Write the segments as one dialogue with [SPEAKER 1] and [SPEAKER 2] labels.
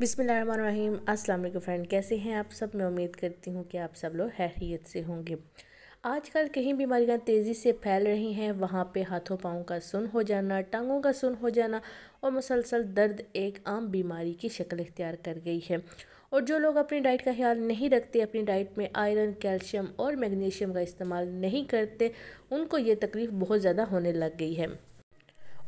[SPEAKER 1] बिसमीम अस्सलाम वालेकुम फ्रेंड कैसे हैं आप सब मैं उम्मीद करती हूँ कि आप सब लोग हैरियत से होंगे आजकल कहीं बीमारियां तेज़ी से फैल रही हैं वहाँ पे हाथों पाँव का सुन हो जाना टांगों का सुन हो जाना और मुसलसल दर्द एक आम बीमारी की शक्ल इख्तियार कर गई है और जो लोग अपनी डाइट का ख्याल नहीं रखते अपनी डाइट में आयरन कैल्शियम और मैग्नीशियम का इस्तेमाल नहीं करते उनको ये तकलीफ़ बहुत ज़्यादा होने लग गई है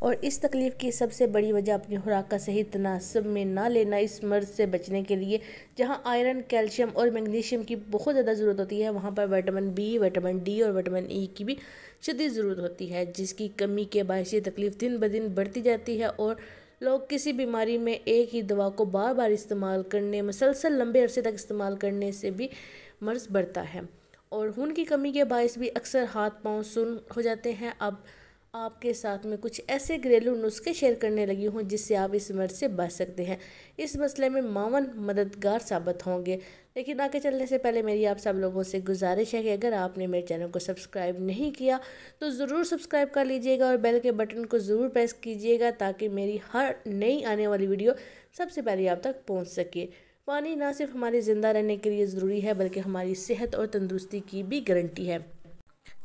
[SPEAKER 1] और इस तकलीफ़ की सबसे बड़ी वजह अपनी खुराक का सही तनासब में ना लेना इस मर्ज़ से बचने के लिए जहाँ आयरन कैल्शियम और मैग्नीशियम की बहुत ज़्यादा ज़रूरत होती है वहाँ पर विटामिन बी विटामिन डी और विटामिन ई की भी शदी ज़रूरत होती है जिसकी कमी के बायस ये तकलीफ़ दिन ब दिन बढ़ती जाती है और लोग किसी बीमारी में एक ही दवा को बार बार इस्तेमाल करने मसलसल लंबे अरसे तक इस्तेमाल करने से भी मर्ज़ बढ़ता है और खून की कमी के बायस भी अक्सर हाथ पाँव सुन हो जाते हैं अब आपके साथ में कुछ ऐसे घरेलू नुस्खे शेयर करने लगी हूँ जिससे आप इस मर्ज से बच सकते हैं इस मसले में मावन मददगार साबित होंगे लेकिन आगे चलने से पहले मेरी आप सब लोगों से गुजारिश है कि अगर आपने मेरे चैनल को सब्सक्राइब नहीं किया तो ज़रूर सब्सक्राइब कर लीजिएगा और बेल के बटन को ज़रूर प्रेस कीजिएगा ताकि मेरी हर नई आने वाली वीडियो सबसे पहले आप तक पहुँच सके पानी ना सिर्फ हमारे ज़िंदा रहने के लिए ज़रूरी है बल्कि हमारी सेहत और तंदुरुस्ती की भी गारंटी है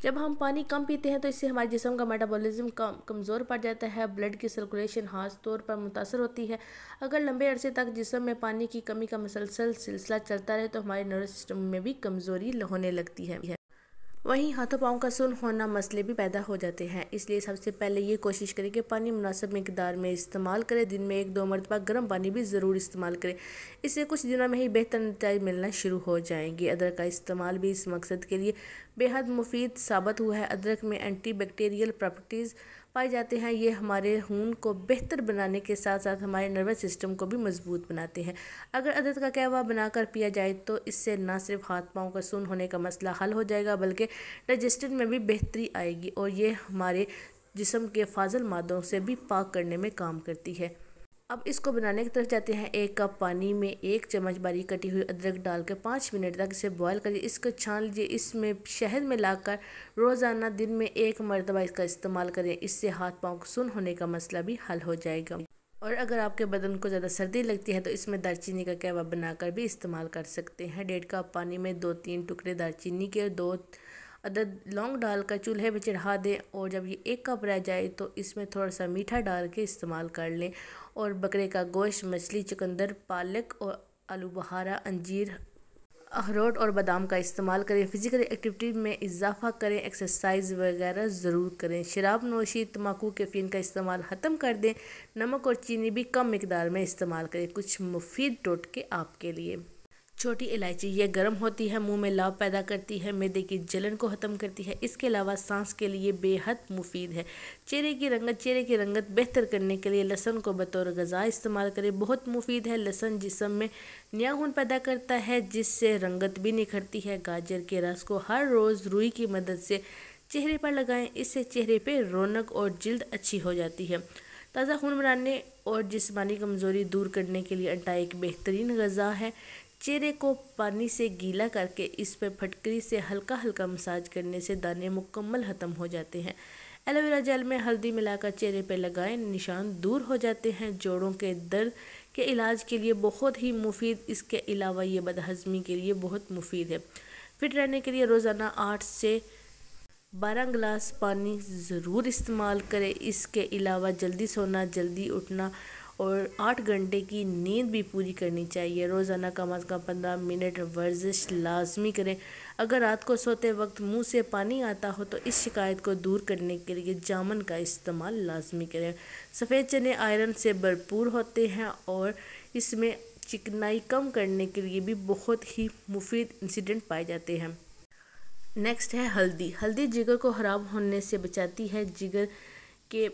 [SPEAKER 1] जब हम पानी कम पीते हैं तो इससे हमारे जिसम का मेटाबॉलिज्म कम कमज़ोर पड़ जाता है ब्लड की सर्कुलेशन खास तौर पर मुतासर होती है अगर लंबे अरसे तक जिसम में पानी की कमी का मसलसल सिलसिला चलता रहे तो हमारे नर्वस सिस्टम में भी कमज़ोरी होने लगती है वहीं हाथों पाँव का सुन होना मसले भी पैदा हो जाते हैं इसलिए सबसे पहले ये कोशिश करें कि पानी मुनासिब मकदार में इस्तेमाल करें दिन में एक दो मरतबा गर्म पानी भी ज़रूर इस्तेमाल करें इससे कुछ दिनों में ही बेहतर नतज मिलना शुरू हो जाएंगे अदरक का इस्तेमाल भी इस मकसद के लिए बेहद मुफीद साबित हुआ है अदरक में एंटी बैक्टीरियल प्रॉपर्टीज़ पाए जाते हैं ये हमारे खून को बेहतर बनाने के साथ साथ हमारे नर्वस सिस्टम को भी मजबूत बनाते हैं अगर अदरक का कहवा बनाकर पिया जाए तो इससे ना सिर्फ हाथ पाँव का सुन होने का मसला हल हो जाएगा बल्कि डाइजेस्टिव में भी बेहतरी आएगी और ये हमारे जिसम के फाजल मादों से भी पाक करने में काम करती है अब इसको बनाने की तरफ जाते हैं एक कप पानी में एक चम्मच बारीक कटी हुई अदरक डाल कर पाँच मिनट तक इसे बॉयल करिए इसको छान लीजिए इसमें शहद में लाकर रोज़ाना दिन में एक मरतबा इसका इस्तेमाल करें इससे हाथ पाँव सुन होने का मसला भी हल हो जाएगा और अगर आपके बदन को ज़्यादा सर्दी लगती है तो इसमें दालचीनी का कहवा बनाकर भी इस्तेमाल कर सकते हैं डेढ़ कप पानी में दो तीन टुकड़े दालचीनी के और दो अदद लौंग डालकर चूल्हे पर चढ़ा दें और जब ये एक कप रह जाए तो इसमें थोड़ा सा मीठा डाल के इस्तेमाल कर लें और बकरे का गोश्त मछली चुकंदर पालक और आलू बहारा अंजीर अखरोट और बादाम का इस्तेमाल करें फिज़िकल एक्टिविटी में इजाफा करें एक्सरसाइज वगैरह ज़रूर करें शराब नोशी तम्बाकू कैफीन का इस्तेमाल ख़त्म कर दें नमक और चीनी भी कम मकदार में इस्तेमाल करें कुछ मुफीद टोटके आपके लिए छोटी इलायची यह गर्म होती है मुंह में लाभ पैदा करती है मैदे की जलन को ख़त्म करती है इसके अलावा सांस के लिए बेहद मुफीद है चेहरे की रंगत चेहरे की रंगत बेहतर करने के लिए लहसन को बतौर गज़ा इस्तेमाल करें बहुत मुफीद है लहसन जिसम में न्याहून पैदा करता है जिससे रंगत भी निखरती है गाजर के रस को हर रोज़ रुई की मदद से चेहरे पर लगाएं इससे चेहरे पर रौनक और जल्द अच्छी हो जाती है ताज़ा खून बनाने और जिसमानी कमज़ोरी दूर करने के लिए अंडा एक बेहतरीन गज़ा है चेहरे को पानी से गीला करके इस पर फटकरी से हल्का हल्का मसाज करने से दाने मुकम्मल ख़त्म हो जाते हैं एलोवेरा जेल में हल्दी मिलाकर चेहरे पर लगाएं निशान दूर हो जाते हैं जोड़ों के दर्द के इलाज के लिए बहुत ही मुफीद इसके अलावा ये बदहजमी के लिए बहुत मुफीद है फिट रहने के लिए रोज़ाना आठ से बारह गिलास पानी ज़रूर इस्तेमाल करें इसके अलावा जल्दी सोना जल्दी उठना और आठ घंटे की नींद भी पूरी करनी चाहिए रोज़ाना कम अज़ कम पंद्रह मिनट वर्जिश लाजमी करें अगर रात को सोते वक्त मुंह से पानी आता हो तो इस शिकायत को दूर करने के लिए जामन का इस्तेमाल लाजमी करें सफ़ेद चने आयरन से भरपूर होते हैं और इसमें चिकनाई कम करने के लिए भी बहुत ही मुफीद इंसिडेंट पाए जाते हैं नेक्स्ट है हल्दी हल्दी जिगर को ख़राब होने से बचाती है जिगर के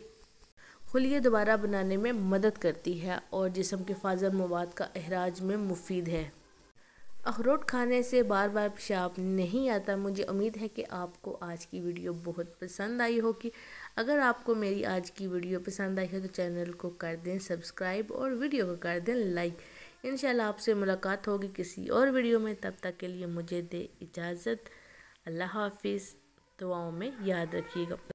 [SPEAKER 1] खुलिए दोबारा बनाने में मदद करती है और जिसम के फाजल मवाद का अहराज में मुफीद है अखरोट खाने से बार बार पेशाब नहीं आता मुझे उम्मीद है कि आपको आज की वीडियो बहुत पसंद आई होगी अगर आपको मेरी आज की वीडियो पसंद आई है तो चैनल को कर दें सब्सक्राइब और वीडियो को कर दें लाइक इन आपसे मुलाकात होगी किसी और वीडियो में तब तक के लिए मुझे दे इजाज़त अल्लाह हाफिज़ दुआओं में याद रखिएगा